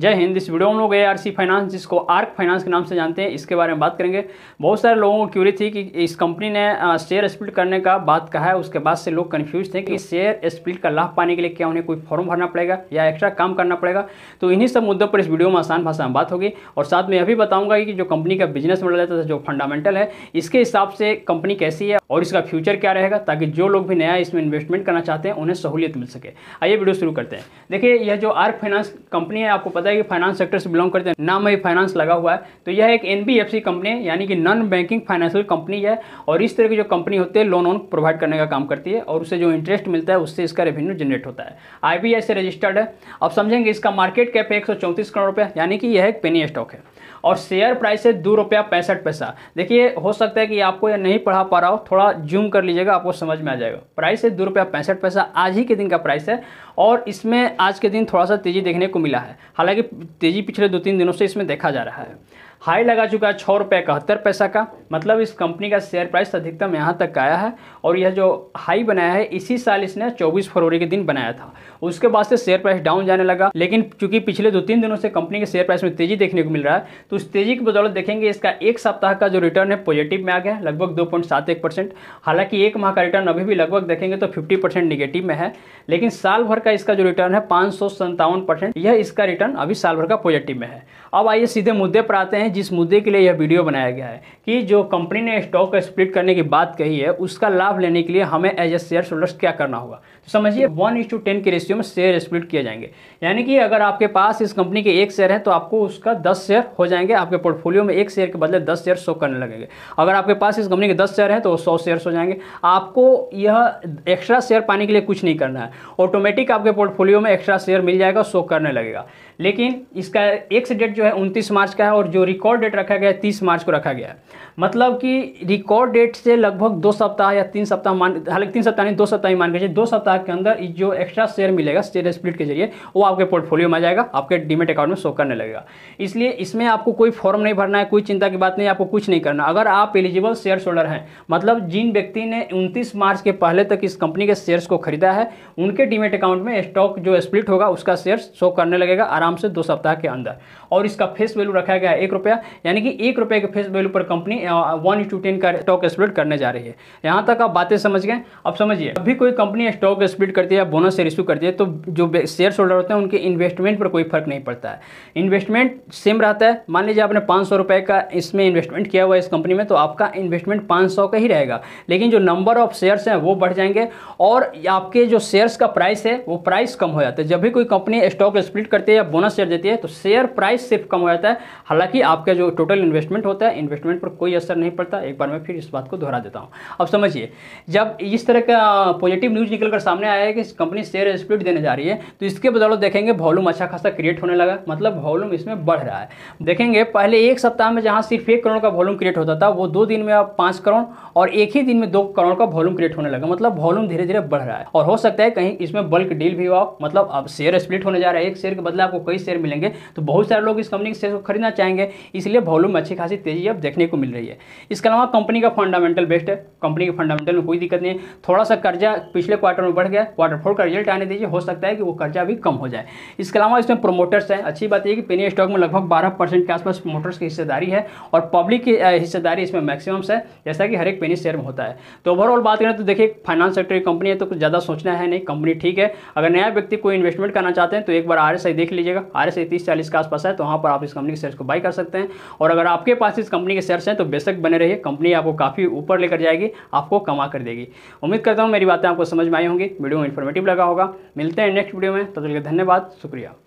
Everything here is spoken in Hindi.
जय हिंद इस वीडियो में लोग ए आर सी फाइनेंस जिसको आर्क फाइनेंस के नाम से जानते हैं इसके बारे में बात करेंगे बहुत सारे लोगों को क्यूरी थी कि इस कंपनी ने शेयर स्प्लिट करने का बात कहा है उसके बाद से लोग कन्फ्यूज थे कि शेयर स्प्लिट का लाभ पाने के लिए क्या उन्हें कोई फॉर्म भरना पड़ेगा या एक्स्ट्रा काम करना पड़ेगा तो इन्हीं सब मुद्दों पर इस वीडियो में आसान भाषा में बात होगी और साथ में यह भी बताऊंगा कि जो कंपनी का बिजनेस मॉडल है तथा जो फंडामेंटल है इसके हिसाब से कंपनी कैसी है और इसका फ्यूचर क्या रहेगा ताकि जो लोग भी नया इसमें इन्वेस्टमेंट करना चाहते हैं उन्हें सहूलियत मिल सके आइए वीडियो शुरू करते हैं देखिए यह जो आर्क फाइनेंस कंपनी है आपको पता है कि फाइनेंस सेक्टर से बिलोंग करते हैं नाम में फाइनेंस लगा हुआ है तो यह एक एन कंपनी है यानी कि नॉन बैंकिंग फाइनेंशियल कंपनी है और इस तरह की जो कंपनी होती है लोन ऑन प्रोवाइड करने का काम करती है और उससे जो इंटरेस्ट मिलता है उससे इसका रेवेन्यू जनरेट होता है आई से रजिस्टर्ड है अब समझेंगे इसका मार्केट कैप है एक करोड़ रुपये यानी कि यह एक पेनी स्टॉक है और शेयर प्राइस है दो रुपया पैंसठ पैसा देखिए हो सकता है कि आपको यह नहीं पढ़ा पा रहा हो थोड़ा जूम कर लीजिएगा आपको समझ में आ जाएगा प्राइस है दो रुपया पैंसठ पैसा आज ही के दिन का प्राइस है और इसमें आज के दिन थोड़ा सा तेज़ी देखने को मिला है हालांकि तेज़ी पिछले दो तीन दिनों से इसमें देखा जा रहा है हाई लगा चुका है छः रुपये इकहत्तर पैसा का मतलब इस कंपनी का शेयर प्राइस अधिकतम यहाँ तक आया है और यह जो हाई बनाया है इसी साल इसने 24 फरवरी के दिन बनाया था उसके बाद से शेयर प्राइस डाउन जाने लगा लेकिन चूंकि पिछले दो तीन दिनों से कंपनी के शेयर प्राइस में तेजी देखने को मिल रहा है तो उस तेजी की बदौलत देखेंगे इसका एक सप्ताह का जो रिटर्न है पॉजिटिव में आ गया लगभग दो हालांकि एक माह का रिटर्न अभी भी लगभग देखेंगे तो फिफ्टी निगेटिव में है लेकिन साल भर का इसका जो रिटर्न है पाँच यह इसका रिटर्न अभी साल भर का पॉजिटिव में है अब आइए सीधे मुद्दे पर आते हैं जिस मुद्दे के लिए यह वीडियो बनाया गया है कि जो कंपनी ने स्टॉक का स्प्लिट करने की बात कही है उसका लाभ लेने के लिए हमें एज ए शेयर होल्डर्स क्या करना होगा तो समझिए वन इंस टू टेन के रेशियो में शेयर स्प्लिट किए जाएंगे यानी कि अगर आपके पास इस कंपनी के एक शेयर है तो आपको उसका दस शेयर हो जाएंगे आपके पोर्टफोलियो में एक शेयर के बदले दस शेयर शो करने लगेंगे अगर आपके पास इस कंपनी के दस शेयर हैं तो सौ शेयर हो जाएंगे आपको यह एक्स्ट्रा शेयर पाने के लिए कुछ नहीं करना है ऑटोमेटिक आपके पोर्टफोलियो में एक्स्ट्रा शेयर मिल जाएगा शो करने लगेगा लेकिन इसका एक्स डेट जो है उनतीस मार्च का है और जो रिकॉर्ड डेट रखा गया है तीस मार्च को रखा गया है मतलब कि रिकॉर्ड डेट से लगभग दो सप्ताह या तीन सप्ताह मान हालांकि तीन सप्ताह नहीं दो सप्ताह ही मान के दो सप्ताह के अंदर जो एक्स्ट्रा शेयर मिलेगा शेयर स्प्लिट के जरिए वो आपके पोर्टफोलियो में आ जाएगा आपके डिमेट अकाउंट में शो करने लगेगा इसलिए इसमें आपको कोई फॉर्म नहीं भरना है कोई चिंता की बात नहीं आपको कुछ नहीं करना अगर आप एलिजिबल शेयर होल्डर हैं मतलब जिन व्यक्ति ने उनतीस मार्च के पहले तक इस कंपनी के शेयर्स को खरीदा है उनके डिमेट अकाउंट में स्टॉक जो स्प्लिट होगा उसका शेयर शो करने लगेगा आराम से दो सप्ताह के अंदर और इसका फेस वैल्यू रखा गया एक रुपया यानी कि एक रुपये के फेस वैल्यू पर कंपनी वन इंटू टेन का स्टॉक स्प्लिट करने जा रही है यहाँ तक आप बातें समझ गए अब समझिए अभी कोई कंपनी स्टॉक स्प्लिट करती है बोनस शेयर इशू करती है तो जो शेयर होल्डर होते हैं उनके इन्वेस्टमेंट पर कोई फर्क नहीं पड़ता है इन्वेस्टमेंट सेम रहता है मान लीजिए आपने पाँच सौ का इसमें इन्वेस्टमेंट किया हुआ है इस कंपनी में तो आपका इन्वेस्टमेंट पाँच का ही रहेगा लेकिन जो नंबर ऑफ शेयर्स हैं वो बढ़ जाएंगे और आपके जो शेयर्स का प्राइस है वो प्राइस कम हो जाता है जब भी कोई कंपनी स्टॉक स्प्लिट करती है या बोनस शेयर देती है तो शेयर प्राइस सिर्फ कम हो जाता है हालांकि आपका जो टोटल इन्वेस्टमेंट होता है इन्वेस्टमेंट पर कोई असर नहीं पड़ता एक बार मैं फिर इस बात को दोहरा देता हूँ अब समझिए जब इस तरह का पॉजिटिव न्यूज़ निकल कर सामने आया है कि कंपनी शेयर स्प्लिट देने जा रही है तो इसके बदलो देखेंगे वॉल्यूम अच्छा खासा क्रिएट होने लगा मतलब वॉल्यूम इसमें बढ़ रहा है देखेंगे पहले एक सप्ताह में जहाँ सिर्फ एक करोड़ का वॉल्यूम क्रिएट होता था वो दो दिन में अब पाँच करोड़ और एक ही दिन में दो करोड़ का वॉल्यूम क्रिएट होने लगा मतलब वॉल्यूम धीरे धीरे बढ़ रहा है और हो सकता है कहीं इसमें बल्क डील भी हुआ मतलब अब शेयर स्प्लिट होने जा रहा है एक शेयर के बदले आपको कई शेयर मिलेंगे तो बहुत सारे लोग इस कंपनी के शेयर को खरीदना चाहेंगे इसलिए वॉल्यूम अच्छी खासी तेजी अब देखने को मिल रही है इसके अलावा कंपनी का फंडामेंटल बेस्ट है कंपनी के फंडामेंटल में कोई दिक्कत नहीं है थोड़ा सा कर्जा पिछले क्वार्टर में बढ़ गया क्वार्टर फोर का रिजल्ट आने दीजिए हो सकता है कि वो कर्जा भी कम हो जाए इसके अलावा इसमें प्रोमोटर्स हैं अच्छी बात यह कि पेनी स्टॉक में लगभग बारह परसेंट के आसपास प्रोमोटर्स की हिस्सेदारी है और पब्लिक की हिस्सेदारी इसमें मैक्सिमम्स है जैसा कि हर एक पेनी शेयर में होता है तो ओवरऑल बात करें तो देखिए फाइनेंस सेक्टर की कंपनी है तो कुछ ज़्यादा सोचना है नहीं कंपनी ठीक है अगर नया व्यक्ति कोई इन्वेस्टमेंट करना चाहते हैं तो एक बार आर देख लीजिए लीजिएगा आर एस इकतीस चालीस के आसपास है तो वहाँ पर आप इस कंपनी के शेयर्स को बाई कर सकते हैं और अगर आपके पास इस कंपनी के शेयर्स हैं तो बेशक बने रहिए कंपनी आपको काफ़ी ऊपर लेकर जाएगी आपको कमा कर देगी उम्मीद करता हूँ मेरी बातें आपको समझ में आई होंगी वीडियो इन्फॉर्मेटिव लगा होगा मिलते हैं नेक्स्ट वीडियो में तब तो तक धन्यवाद शुक्रिया